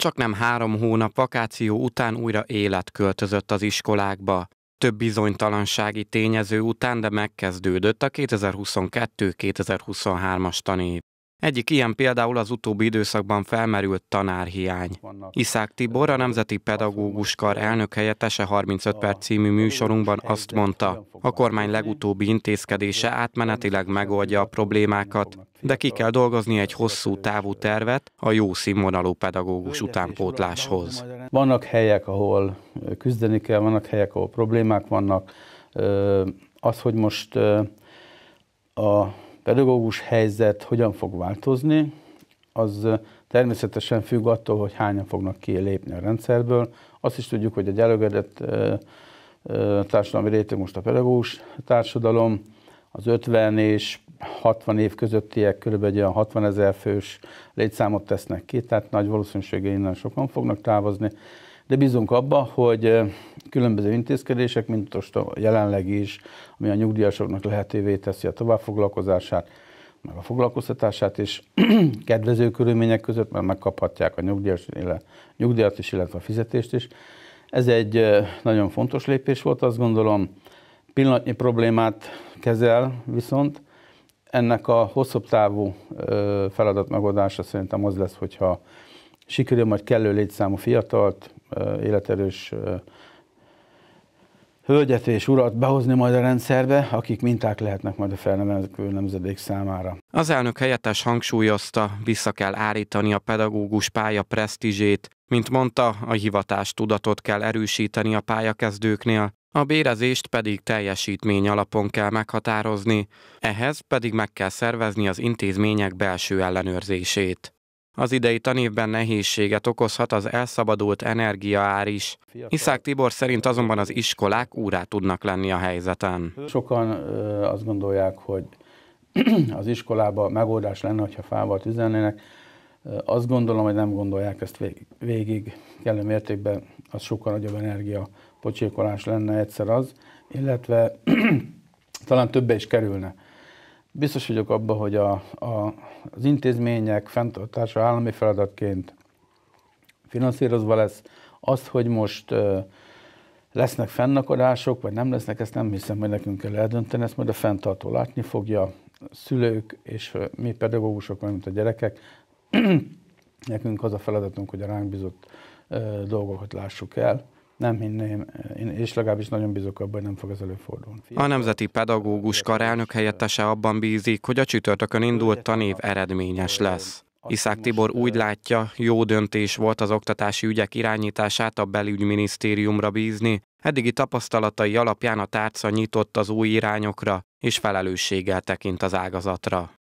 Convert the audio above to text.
Csak nem három hónap vakáció után újra élet költözött az iskolákba. Több bizonytalansági tényező után, de megkezdődött a 2022-2023-as tanév. Egyik ilyen például az utóbbi időszakban felmerült tanárhiány. Iszák Tibor, a Nemzeti Pedagógus Kar elnök helyettese 35 perc című műsorunkban azt mondta, a kormány legutóbbi intézkedése átmenetileg megoldja a problémákat, de ki kell dolgozni egy hosszú távú tervet a jó színvonalú pedagógus utánpótláshoz. Vannak helyek, ahol küzdeni kell, vannak helyek, ahol problémák vannak. Az, hogy most a pedagógus helyzet hogyan fog változni, az természetesen függ attól, hogy hányan fognak kilépni a rendszerből. Azt is tudjuk, hogy egy előgedett társadalmi réteg most a pedagógus társadalom, az 50 és 60 év közöttiek kb. egy olyan 60 ezer fős létszámot tesznek ki, tehát nagy valószínűséggel innen sokan fognak távozni, de bízunk abba, hogy különböző intézkedések, mint most a jelenleg is, ami a nyugdíjasoknak lehetővé teszi a továbbfoglalkozását, meg a foglalkoztatását is kedvező körülmények között, mert megkaphatják a nyugdíjas, illetve, nyugdíjat is, illetve a fizetést is. Ez egy nagyon fontos lépés volt, azt gondolom, pillanatnyi problémát kezel, viszont ennek a hosszabb távú feladat megoldása szerintem az lesz, hogyha sikerül majd kellő létszámú fiatalt, életerős hölgyet és urat behozni majd a rendszerbe, akik minták lehetnek majd a felnevelő nemzedék számára. Az elnök helyettes hangsúlyozta, vissza kell állítani a pedagógus pálya presztízsét. Mint mondta, a hivatás tudatot kell erősíteni a pályakezdőknél, a bérezést pedig teljesítmény alapon kell meghatározni, ehhez pedig meg kell szervezni az intézmények belső ellenőrzését. Az idei tanévben nehézséget okozhat az elszabadult energiaár is. Iszák Tibor szerint azonban az iskolák úrá tudnak lenni a helyzeten. Sokan azt gondolják, hogy az iskolába megoldás lenne, ha fával tüzelnének. Azt gondolom, hogy nem gondolják ezt végig. végig kellő mértékben az sokkal nagyobb energia pocsékolás lenne egyszer az, illetve talán többe is kerülne. Biztos vagyok abban, hogy a, a, az intézmények fenntartása állami feladatként finanszírozva lesz. Az, hogy most ö, lesznek fennakadások, vagy nem lesznek, ezt nem hiszem, hogy nekünk kell eldönteni, ezt majd a fenntartó látni fogja, szülők és mi pedagógusok, mint a gyerekek, nekünk az a feladatunk, hogy a ránk bizott ö, dolgokat lássuk el. Nem hinném, én, és legalábbis nagyon bízok abban, hogy nem fog ez előfordulni. A Nemzeti Pedagógus Kar elnök helyettese abban bízik, hogy a csütörtökön indult tanév eredményes lesz. Iszák Tibor úgy látja, jó döntés volt az oktatási ügyek irányítását a belügyminisztériumra bízni, eddigi tapasztalatai alapján a tárca nyitott az új irányokra, és felelősséggel tekint az ágazatra.